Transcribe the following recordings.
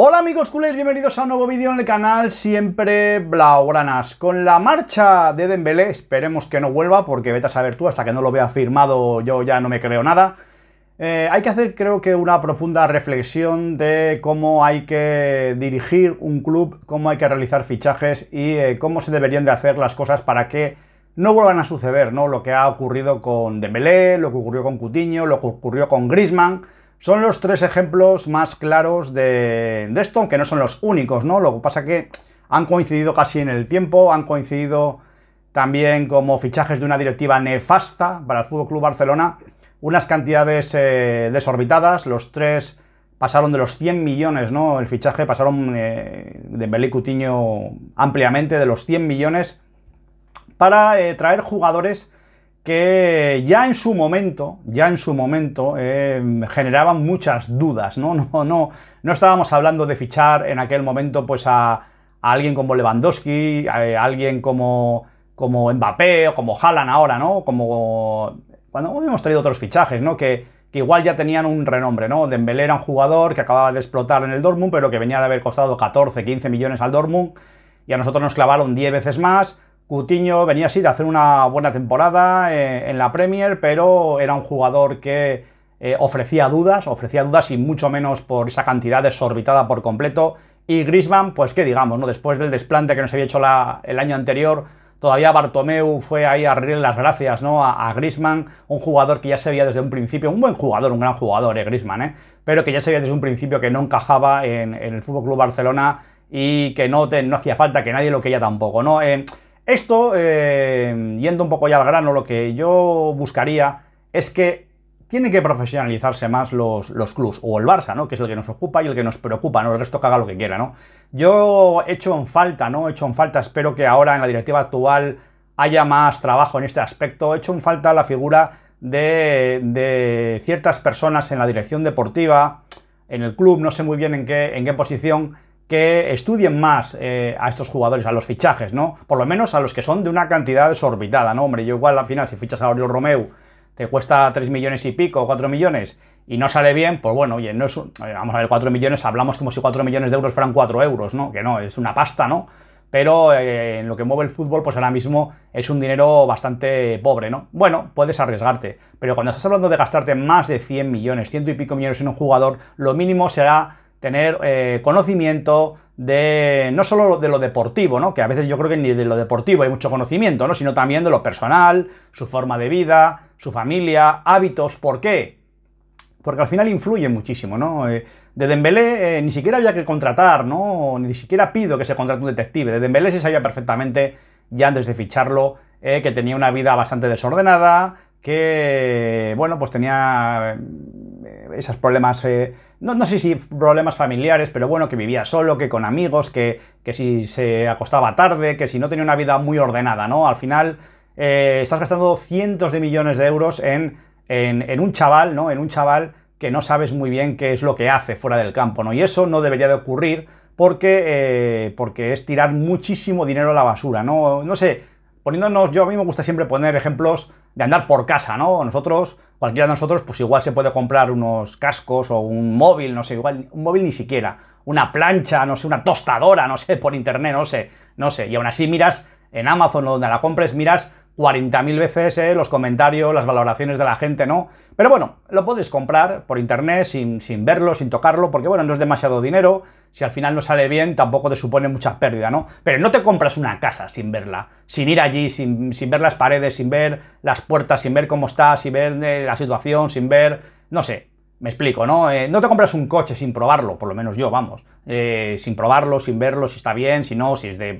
Hola amigos culés, bienvenidos a un nuevo vídeo en el canal Siempre Blaugranas. Con la marcha de Dembélé, esperemos que no vuelva, porque vete a saber tú, hasta que no lo vea firmado yo ya no me creo nada. Eh, hay que hacer creo que una profunda reflexión de cómo hay que dirigir un club, cómo hay que realizar fichajes y eh, cómo se deberían de hacer las cosas para que no vuelvan a suceder, ¿no? Lo que ha ocurrido con Dembélé, lo que ocurrió con Cutiño, lo que ocurrió con Grisman son los tres ejemplos más claros de, esto, aunque no son los únicos, ¿no? Lo que pasa es que han coincidido casi en el tiempo, han coincidido también como fichajes de una directiva nefasta para el FC Barcelona, unas cantidades eh, desorbitadas, los tres pasaron de los 100 millones, ¿no? El fichaje pasaron eh, de Belé Cutiño ampliamente de los 100 millones para eh, traer jugadores que ya en su momento, ya en su momento, eh, generaban muchas dudas, ¿no? No, estábamos hablando de fichar en aquel momento pues a, alguien como Lewandowski, a, eh, alguien como, Mbappé o como Haaland ahora, ¿no? Como cuando hemos traído otros fichajes, ¿no? Que, igual ya tenían un renombre, ¿no? Dembélé era un jugador que acababa de explotar en el Dortmund, pero que venía de haber costado 14, 15 millones al Dortmund, y a nosotros nos clavaron 10 veces más, Cutiño venía así de hacer una buena temporada eh, en la Premier, pero era un jugador que eh, ofrecía dudas, ofrecía dudas y mucho menos por esa cantidad desorbitada por completo. Y Grisman, pues que digamos, ¿no? Después del desplante que nos había hecho el año anterior, todavía Bartomeu fue ahí a reírle las gracias, ¿no? A, Grisman, un jugador que ya se veía desde un principio, un buen jugador, un gran jugador, eh, Grisman, ¿eh? Pero que ya se veía desde un principio que no encajaba en, el Fútbol Club Barcelona y que no, no hacía falta, que nadie lo quería tampoco, ¿no? Esto, eh, yendo un poco ya al grano, lo que yo buscaría es que tienen que profesionalizarse más los, los clubs, o el Barça, Que es el que nos ocupa y el que nos preocupa, ¿no? El resto haga lo que quiera, ¿no? Yo he hecho en falta, ¿no? He hecho falta, espero que ahora en la directiva actual haya más trabajo en este aspecto. He hecho en falta la figura de, ciertas personas en la dirección deportiva, en el club, no sé muy bien en qué, en qué posición, que estudien más eh, a estos jugadores, a los fichajes, ¿no? Por lo menos a los que son de una cantidad desorbitada, ¿no? Hombre, yo igual al final, si fichas a Oriol Romeu, te cuesta 3 millones y pico, 4 millones, y no sale bien, pues bueno, oye, no es un, eh, vamos a ver, 4 millones, hablamos como si 4 millones de euros fueran 4 euros, ¿no? Que no, es una pasta, ¿no? Pero eh, en lo que mueve el fútbol, pues ahora mismo es un dinero bastante pobre, ¿no? Bueno, puedes arriesgarte, pero cuando estás hablando de gastarte más de 100 millones, ciento y pico millones en un jugador, lo mínimo será tener eh, conocimiento de no solo de lo deportivo, ¿no? que a veces yo creo que ni de lo deportivo hay mucho conocimiento, ¿no? sino también de lo personal, su forma de vida, su familia, hábitos, ¿por qué? Porque al final influye muchísimo, ¿no? Eh, de Dembélé eh, ni siquiera había que contratar, ¿no? Ni siquiera pido que se contrate un detective. De Dembélé se sabía perfectamente, ya antes de ficharlo, que tenía una vida bastante desordenada, que, bueno, pues tenía esos problemas no, sé si problemas familiares, pero bueno, que vivía solo, que con amigos, que, si se acostaba tarde, que si no tenía una vida muy ordenada, ¿no? Al final eh, estás gastando cientos de millones de euros en, en, un chaval, ¿no? En un chaval que no sabes muy bien qué es lo que hace fuera del campo, ¿no? Y eso no debería de ocurrir porque, eh, porque es tirar muchísimo dinero a la basura, ¿no? No sé, poniéndonos, yo a mí me gusta siempre poner ejemplos de andar por casa, ¿no? Nosotros, cualquiera de nosotros, pues igual se puede comprar unos cascos o un móvil, no sé, igual un móvil ni siquiera, una plancha, no sé, una tostadora, no sé, por internet, no sé, no sé. Y aún así miras en Amazon o donde la compres, miras 40.000 veces eh, los comentarios, las valoraciones de la gente, ¿no? Pero bueno, lo puedes comprar por internet sin, verlo, sin tocarlo, porque bueno, no es demasiado dinero. Si al final no sale bien, tampoco te supone mucha pérdida, ¿no? Pero no te compras una casa sin verla, sin ir allí, sin, ver las paredes, sin ver las puertas, sin ver cómo está, sin ver eh, la situación, sin ver, no sé, me explico, ¿no? Eh, no te compras un coche sin probarlo, por lo menos yo, vamos. sin probarlo, sin verlo, si está bien, si no, si es de...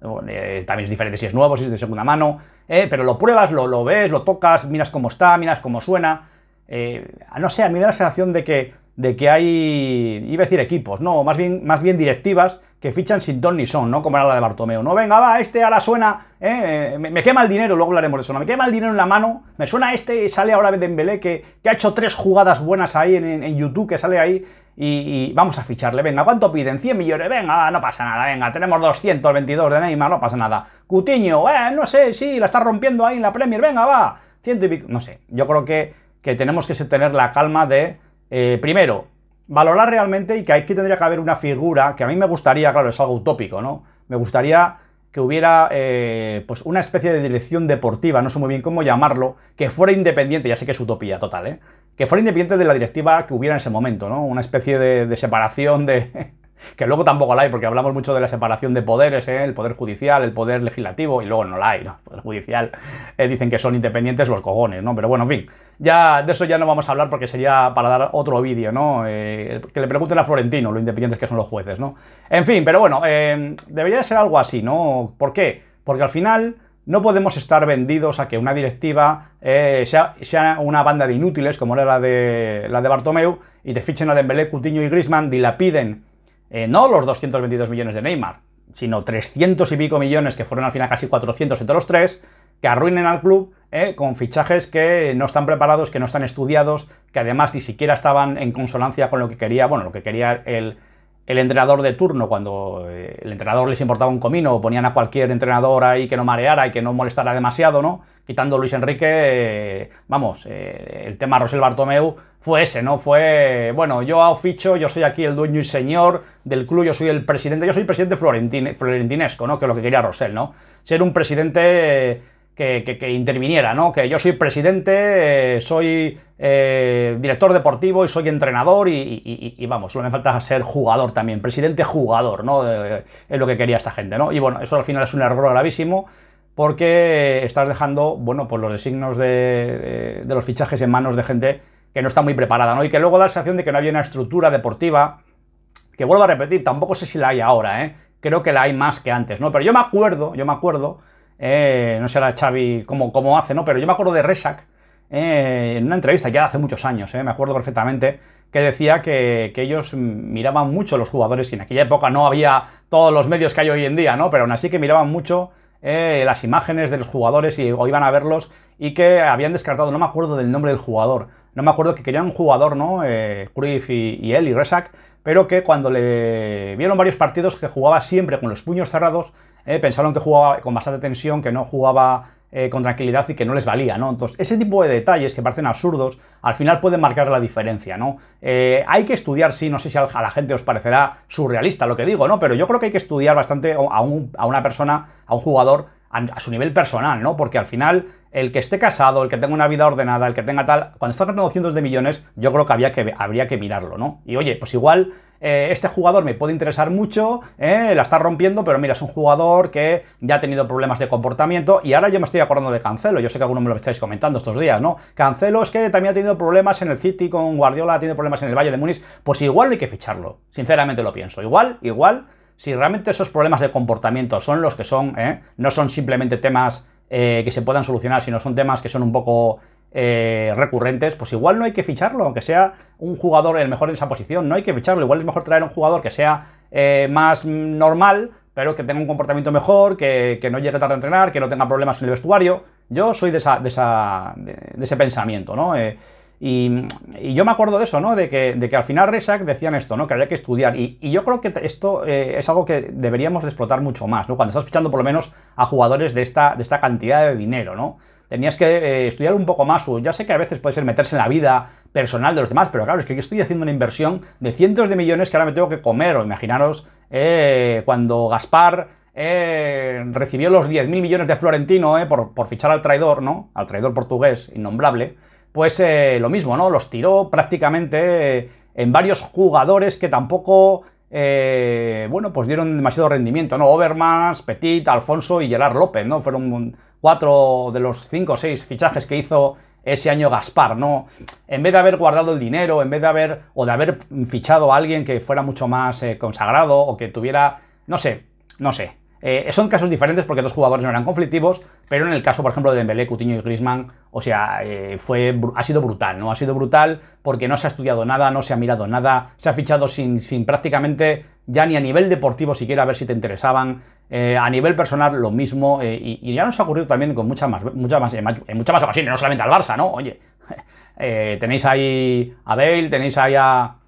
también es diferente si es nuevo, si es de segunda mano. ¿eh? pero lo pruebas, lo, lo, ves, lo tocas, miras cómo está, miras cómo suena. Eh, no sé, a mí me da la sensación de que de que hay, iba a decir equipos, no, más bien, más bien directivas que fichan sin don ni son, ¿no? Como era la de Bartomeo. No, venga, va, este ahora suena, ¿eh? eh me, quema el dinero, luego hablaremos de eso, ¿no? me quema el dinero en la mano, me suena este y sale ahora Dembélé que, que ha hecho tres jugadas buenas ahí en, YouTube, que sale ahí y, vamos a ficharle, venga, ¿cuánto piden? 100 millones, venga, no pasa nada, venga, tenemos 222 de Neymar, no pasa nada. Cutiño, eh, no sé, sí, la está rompiendo ahí en la Premier, venga, va, ciento y pico, no sé, yo creo que, que tenemos que tener la calma de eh, primero, valorar realmente y que aquí tendría que haber una figura que a mí me gustaría, claro, es algo utópico, ¿no? Me gustaría que hubiera eh, pues una especie de dirección deportiva, no sé muy bien cómo llamarlo, que fuera independiente, ya sé que es utopía total, ¿eh? Que fuera independiente de la directiva que hubiera en ese momento, ¿no? Una especie de separación de, que luego tampoco la hay, porque hablamos mucho de la separación de poderes, ¿eh? el poder judicial, el poder legislativo, y luego no la hay, ¿no? El poder judicial eh, dicen que son independientes los cojones, ¿no? Pero bueno, en fin, ya de eso ya no vamos a hablar porque sería para dar otro vídeo, ¿no? Eh, que le pregunten a Florentino lo independientes que son los jueces, ¿no? En fin, pero bueno, em, debería de ser algo así, ¿no? ¿Por qué? Porque al final... No podemos estar vendidos a que una directiva sea, una banda de inútiles, como era la de, la de Bartomeu, y te fichen a Dembélé, Cutiño y Grisman, dilapiden eh, no los 222 millones de Neymar, sino 300 y pico millones, que fueron al final casi 400 entre los tres, que arruinen al club eh, con fichajes que no están preparados, que no están estudiados, que además ni siquiera estaban en consonancia con lo que quería, bueno, lo que quería el, el entrenador de turno, cuando eh, el entrenador les importaba un comino, ponían a cualquier entrenador ahí que no mareara y que no molestara demasiado, ¿no? Quitando Luis Enrique, eh, vamos, eh, el tema Rosel Bartomeu fue ese, ¿no? Fue, bueno, yo ficho, yo soy aquí el dueño y señor del club, yo soy el presidente, yo soy presidente florentine, florentinesco, ¿no? Que es lo que quería Rosel, ¿no? Ser un presidente que, interviniera, ¿no? Que yo soy presidente, eh, soy eh, director deportivo y soy entrenador y, vamos, solo me falta ser jugador también, presidente jugador, ¿no? Eh, es lo que quería esta gente, ¿no? Y bueno, eso al final es un error gravísimo porque estás dejando, bueno, pues los designos de, los fichajes en manos de gente que no está muy preparada, ¿no? Y que luego da la sensación de que no había una estructura deportiva, que vuelvo a repetir, tampoco sé si la hay ahora, ¿eh? Creo que la hay más que antes, ¿no? Pero yo me acuerdo, yo me acuerdo eh, no sé la Xavi cómo, hace, ¿no? Pero yo me acuerdo de Resac, eh, en una entrevista ya hace muchos años, eh, me acuerdo perfectamente, que decía que, ellos miraban mucho los jugadores y en aquella época no había todos los medios que hay hoy en día, ¿no? Pero aún así que miraban mucho las imágenes de los jugadores y, o iban a verlos y que habían descartado, no me acuerdo del nombre del jugador, no me acuerdo que querían un jugador, ¿no? Cruyff y, él y Resac, pero que cuando le vieron varios partidos que jugaba siempre con los puños cerrados, eh, pensaron que jugaba con bastante tensión, que no jugaba eh, con tranquilidad y que no les valía, ¿no? Entonces, ese tipo de detalles que parecen absurdos, al final pueden marcar la diferencia, ¿no? Eh, hay que estudiar, sí, no sé si a la gente os parecerá surrealista lo que digo, ¿no? Pero yo creo que hay que estudiar bastante a, a una persona, a un jugador, a, su nivel personal, ¿no? Porque al final el que esté casado, el que tenga una vida ordenada, el que tenga tal, cuando está ganando cientos de millones, yo creo que, había que habría que mirarlo, ¿no? Y oye, pues igual eh, este jugador me puede interesar mucho, eh, la está rompiendo, pero mira, es un jugador que ya ha tenido problemas de comportamiento y ahora yo me estoy acordando de Cancelo, yo sé que algunos me lo estáis comentando estos días, ¿no? Cancelo es que también ha tenido problemas en el City con Guardiola, ha tenido problemas en el Valle de Múnich, pues igual hay que ficharlo, sinceramente lo pienso, igual, igual, si realmente esos problemas de comportamiento son los que son, ¿eh? no son simplemente temas que se puedan solucionar, sino son temas que son un poco eh, recurrentes, pues igual no hay que ficharlo, aunque sea un jugador el mejor en esa posición, no hay que ficharlo, igual es mejor traer un jugador que sea eh, más normal, pero que tenga un comportamiento mejor, que, no llegue tarde a entrenar, que no tenga problemas en el vestuario. Yo soy de, ese pensamiento, ¿no? Eh, y, yo me acuerdo de eso, ¿no? De que, al final Resac decían esto, ¿no? Que había que estudiar. Y, yo creo que esto es algo que deberíamos explotar mucho más, ¿no? Cuando estás fichando por lo menos a jugadores de esta, de esta cantidad de dinero, ¿no? tenías que eh, estudiar un poco más. Ya sé que a veces puede ser meterse en la vida personal de los demás, pero claro, es que yo estoy haciendo una inversión de cientos de millones que ahora me tengo que comer. O imaginaros eh, cuando Gaspar eh, recibió los 10.000 millones de Florentino por, por, fichar al traidor, ¿no? Al traidor portugués, innombrable. Pues lo mismo, ¿no? Los tiró prácticamente en varios jugadores que tampoco bueno, pues dieron demasiado rendimiento, ¿no? Overmars, Petit, Alfonso y Gerard López, ¿no? Fueron cuatro de los cinco o seis fichajes que hizo ese año Gaspar, ¿no? En vez de haber guardado el dinero, en vez de haber o de haber fichado a alguien que fuera mucho más eh, consagrado o que tuviera, no sé, no sé. Eh, son casos diferentes porque dos jugadores no eran conflictivos, pero en el caso, por ejemplo, de Dembélé, Coutinho y Griezmann, o sea, eh, fue, ha sido brutal, ¿no? Ha sido brutal porque no se ha estudiado nada, no se ha mirado nada, se ha fichado sin, sin prácticamente ya ni a nivel deportivo siquiera a ver si te interesaban, eh, a nivel personal, lo mismo, eh, y, ya nos ha ocurrido también con muchas más, más, en, muchas más ocasiones, no solamente al Barça, ¿no? Oye, eh, tenéis ahí a Bale, tenéis ahí a, a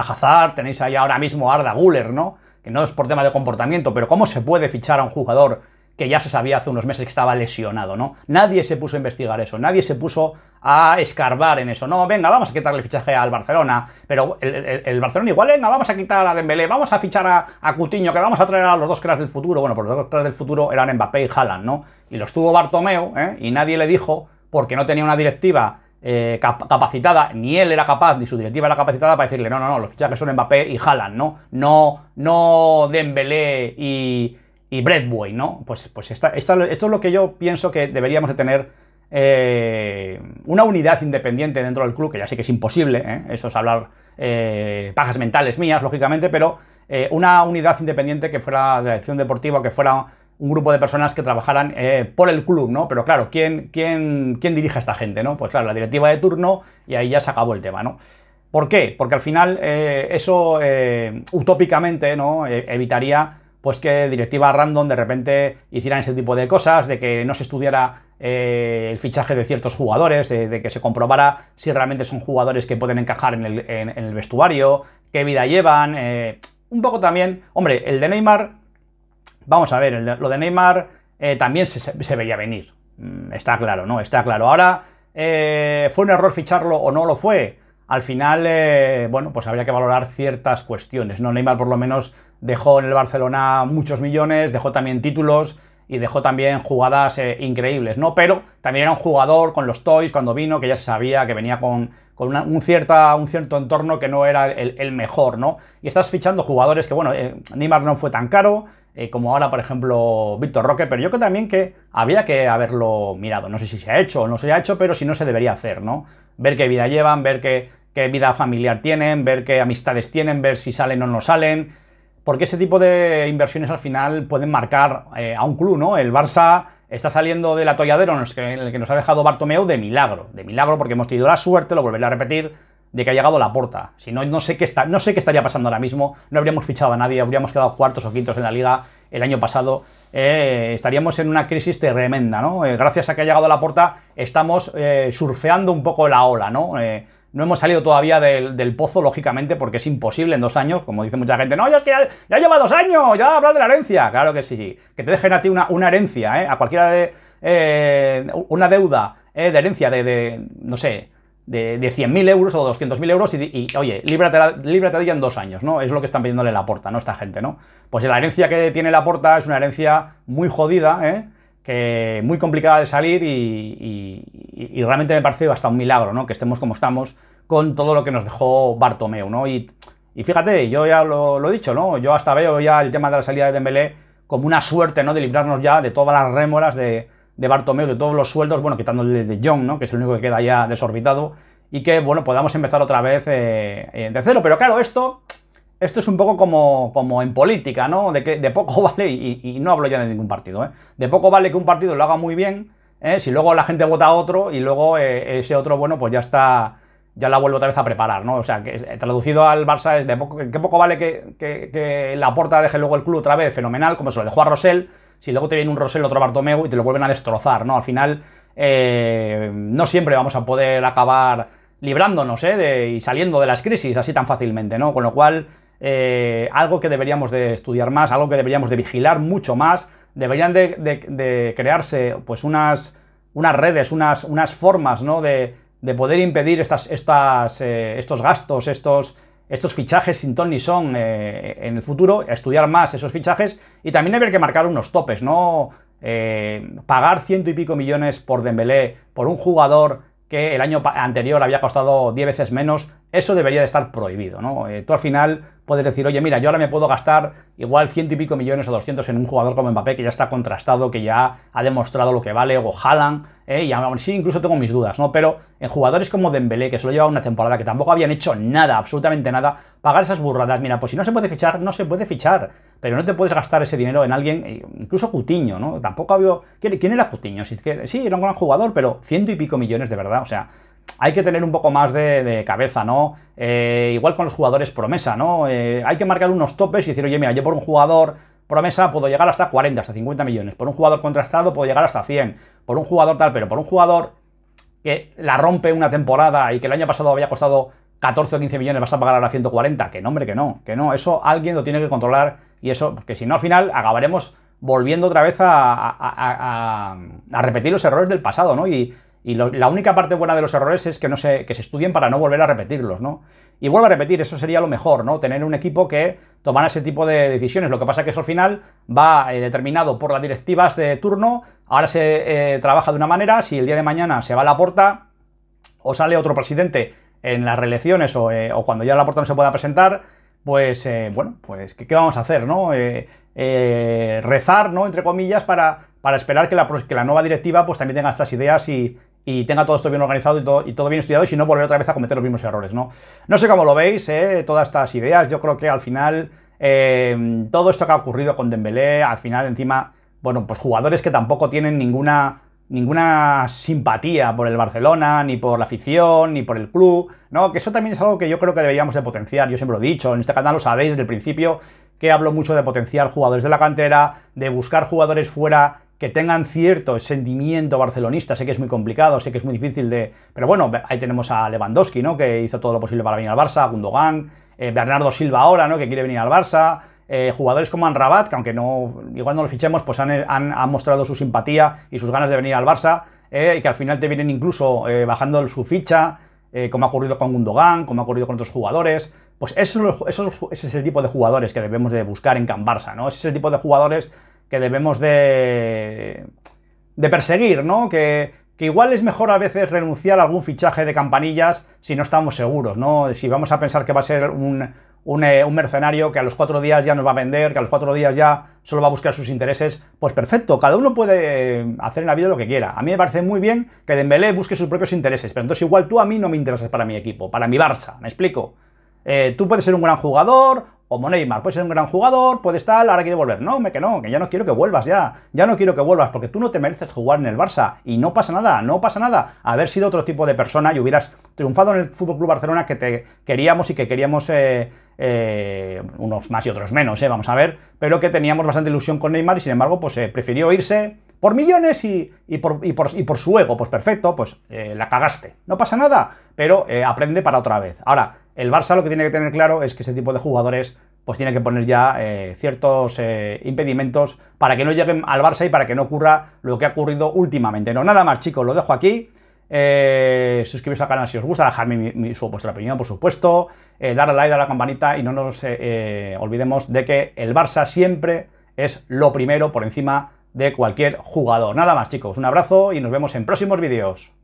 Hazard, tenéis ahí ahora mismo a Arda Guller, ¿no? Que no es por tema de comportamiento, pero ¿cómo se puede fichar a un jugador que ya se sabía hace unos meses que estaba lesionado, ¿no? Nadie se puso a investigar eso, nadie se puso a escarbar en eso. No, venga, vamos a quitarle fichaje al Barcelona, pero el, Barcelona igual, venga, vamos a quitar a Dembélé, vamos a fichar a, a, Coutinho, que vamos a traer a los dos cracks del futuro. Bueno, por pues los dos cracks del futuro eran Mbappé y Haaland, ¿no? Y los tuvo Bartomeu, ¿eh? Y nadie le dijo, porque no tenía una directiva eh, capacitada, ni él era capaz, ni su directiva era capacitada para decirle, no, no, no, los fichajes son Mbappé y Haaland, ¿no? No, no Dembélé y y Breadway, ¿no? Pues, pues esto es lo que yo pienso que deberíamos de tener eh, una unidad independiente dentro del club, que ya sé que es imposible, ¿eh? esto es hablar eh, pajas mentales mías, lógicamente, pero una unidad independiente que fuera la dirección deportiva, que fuera un grupo de personas que trabajaran por el club, ¿no? Pero claro, ¿quién, quién, ¿quién dirige a esta gente, no? Pues claro, la directiva de turno y ahí ya se acabó el tema, ¿no? ¿Por qué? Porque al final eso utópicamente ¿no? evitaría pues que Directiva random de repente hicieran ese tipo de cosas, de que no se estudiara eh, el fichaje de ciertos jugadores, de, que se comprobara si realmente son jugadores que pueden encajar en el, vestuario, qué vida llevan. Eh, un poco también, hombre, el de Neymar, vamos a ver, lo de Neymar eh, también se, se, veía venir. Mm, está claro, ¿no? Está claro. Ahora, ¿fue un error ficharlo o no lo fue? Al final, bueno, pues habría que valorar ciertas cuestiones, ¿no? Neymar por lo menos dejó en el Barcelona muchos millones, dejó también títulos y dejó también jugadas eh, increíbles, ¿no? Pero también era un jugador con los toys cuando vino, que ya se sabía que venía con, con un, cierta, un cierto entorno que no era el, mejor, ¿no? Y estás fichando jugadores que, bueno, eh, Neymar no fue tan caro, eh, como ahora, por ejemplo, Víctor Roque, pero yo creo también que había que haberlo mirado. No sé si se ha hecho o no se ha hecho, pero si no se debería hacer, ¿no? Ver qué vida llevan, ver qué, qué vida familiar tienen, ver qué amistades tienen, ver si salen o no salen porque ese tipo de inversiones al final pueden marcar eh, a un club, ¿no? El Barça está saliendo del atolladero en el que nos ha dejado Bartomeu de milagro, de milagro porque hemos tenido la suerte, lo volveré a repetir, de que ha llegado la puerta. Si no, no sé, qué está, no sé qué estaría pasando ahora mismo, no habríamos fichado a nadie, habríamos quedado cuartos o quintos en la liga el año pasado. Eh, estaríamos en una crisis tremenda, ¿no? Eh, gracias a que ha llegado la puerta estamos surfeando un poco la ola, ¿no? No hemos salido todavía del, pozo, lógicamente, porque es imposible en dos años, como dice mucha gente. No, ya es que ya, lleva dos años, ya habla de la herencia. Claro que sí. Que te dejen a ti una, herencia, ¿eh? A cualquiera de. Eh, una deuda ¿eh? de herencia de, No sé. De, de 100.000 euros o 200.000 euros y, oye, líbrate, líbrate de ella en dos años, ¿no? Es lo que están pidiéndole la porta, ¿no? Esta gente, ¿no? Pues la herencia que tiene la porta es una herencia muy jodida, ¿eh? que muy complicada de salir y, realmente me parece hasta un milagro, ¿no? Que estemos como estamos con todo lo que nos dejó Bartomeu, ¿no? Y, fíjate, yo ya lo, he dicho, ¿no? Yo hasta veo ya el tema de la salida de Dembélé como una suerte, ¿no? De librarnos ya de todas las rémoras de, de Bartomeu, de todos los sueldos, bueno, quitándole de Young, ¿no? Que es el único que queda ya desorbitado y que, bueno, podamos empezar otra vez eh, eh, de cero. Pero claro, esto esto es un poco como, como en política, ¿no? De que de poco vale, y, no hablo ya de ningún partido, ¿eh? De poco vale que un partido lo haga muy bien, ¿eh? si luego la gente vota a otro y luego eh, ese otro, bueno, pues ya está, ya la vuelvo otra vez a preparar, ¿no? O sea, que eh, traducido al Barça es de poco, que poco vale que, la puerta deje luego el club otra vez, fenomenal, como se lo dejó a Rosell, si luego te viene un Rosell, otro Bartomeu y te lo vuelven a destrozar, ¿no? Al final, eh, no siempre vamos a poder acabar librándonos ¿eh? y saliendo de las crisis así tan fácilmente, ¿no? Con lo cual, eh, algo que deberíamos de estudiar más, algo que deberíamos de vigilar mucho más, deberían de, crearse pues, unas, redes, unas, formas ¿no? de, de, poder impedir eh, estos gastos, estos, estos fichajes sin ton ni son eh, en el futuro, estudiar más esos fichajes y también haber que marcar unos topes, ¿no? pagar ciento y pico millones por Dembélé, por un jugador que el año anterior había costado 10 veces menos, eso debería de estar prohibido, ¿no? Eh, tú al final puedes decir, oye, mira, yo ahora me puedo gastar igual ciento y pico millones o 200 en un jugador como Mbappé, que ya está contrastado, que ya ha demostrado lo que vale, o Haaland, ¿eh? y aún así incluso tengo mis dudas, ¿no? Pero en jugadores como Dembélé, que solo lleva una temporada, que tampoco habían hecho nada, absolutamente nada, pagar esas burradas, mira, pues si no se puede fichar, no se puede fichar pero no te puedes gastar ese dinero en alguien, eh, incluso Cutiño, ¿no? Tampoco había... ¿Quién, era Cutiño? que, sí, era un gran jugador, pero ciento y pico millones de verdad, o sea, hay que tener un poco más de, cabeza, ¿no? Eh, igual con los jugadores promesa, ¿no? Eh, hay que marcar unos topes y decir, oye, mira, yo por un jugador promesa puedo llegar hasta 40, hasta 50 millones, por un jugador contrastado puedo llegar hasta 100, por un jugador tal, pero por un jugador que la rompe una temporada y que el año pasado había costado 14 o 15 millones, vas a pagar ahora 140, que no, hombre, que no, que no, eso alguien lo tiene que controlar y eso, porque si no, al final acabaremos volviendo otra vez a, repetir los errores del pasado, ¿no? Y, la única parte buena de los errores es que, no se, que se estudien para no volver a repetirlos, ¿no? Y vuelvo a repetir, eso sería lo mejor, ¿no? Tener un equipo que tomara ese tipo de decisiones. Lo que pasa es que eso al final va eh, determinado por las directivas de turno. Ahora se eh, trabaja de una manera. Si el día de mañana se va a la puerta o sale otro presidente en las reelecciones o, eh, o cuando ya la puerta no se pueda presentar, pues eh, bueno, pues ¿qué, vamos a hacer, no? Eh, eh, rezar, ¿no? Entre comillas, para, para esperar que la, la nueva directiva pues también tenga estas ideas y, tenga todo esto bien organizado y todo, bien estudiado y si no volver otra vez a cometer los mismos errores, ¿no? No sé cómo lo veis, todas estas ideas, yo creo que al final todo esto que ha ocurrido con Dembélé, al final encima, bueno, pues jugadores que tampoco tienen ninguna ninguna simpatía por el Barcelona, ni por la afición, ni por el club, ¿no? Que eso también es algo que yo creo que deberíamos de potenciar, yo siempre lo he dicho, en este canal lo sabéis desde el principio, que hablo mucho de potenciar jugadores de la cantera, de buscar jugadores fuera que tengan cierto sentimiento barcelonista, sé que es muy complicado, sé que es muy difícil de... Pero bueno, ahí tenemos a Lewandowski, ¿no? Que hizo todo lo posible para venir al Barça, Gundogan, eh, Bernardo Silva ahora, ¿no? Que quiere venir al Barça, eh, jugadores como Anrabat, que aunque no, igual no lo fichemos, pues han, mostrado su simpatía y sus ganas de venir al Barça, eh, y que al final te vienen incluso eh, bajando su ficha, como ha ocurrido con Gundogan, como ha ocurrido con otros jugadores. Pues eso, eso, ese es el tipo de jugadores que debemos de buscar en Can Barça, ¿no? Ese es el tipo de jugadores que debemos de, de perseguir, ¿no? Que, que igual es mejor a veces renunciar a algún fichaje de campanillas si no estamos seguros, ¿no? Si vamos a pensar que va a ser un, eh, un, mercenario que a los cuatro días ya nos va a vender, que a los cuatro días ya solo va a buscar sus intereses, pues perfecto, cada uno puede hacer en la vida lo que quiera. A mí me parece muy bien que Dembélé busque sus propios intereses, pero entonces igual tú a mí no me interesas para mi equipo, para mi Barça, ¿me explico? Eh, tú puedes ser un gran jugador, como Neymar, puede ser un gran jugador, puedes tal, ahora quiere volver. No, me que no, que ya no quiero que vuelvas ya. Ya no quiero que vuelvas porque tú no te mereces jugar en el Barça y no pasa nada, no pasa nada. Haber sido otro tipo de persona y hubieras triunfado en el Fútbol Club Barcelona que te queríamos y que queríamos eh, eh, unos más y otros menos, eh, vamos a ver, pero que teníamos bastante ilusión con Neymar y sin embargo, pues eh, prefirió irse por millones y, por, y, por, su ego, pues perfecto, pues la cagaste. No pasa nada, pero aprende para otra vez. Ahora, el Barça lo que tiene que tener claro es que ese tipo de jugadores pues tiene que poner ya eh, ciertos eh, impedimentos para que no lleguen al Barça y para que no ocurra lo que ha ocurrido últimamente. No, nada más chicos, lo dejo aquí. Eh, suscribiros al canal si os gusta, dejadme mi, su vuestra opinión, por supuesto, eh, darle like, a la campanita y no nos olvidemos de que el Barça siempre es lo primero por encima de cualquier jugador. Nada más chicos, un abrazo y nos vemos en próximos vídeos.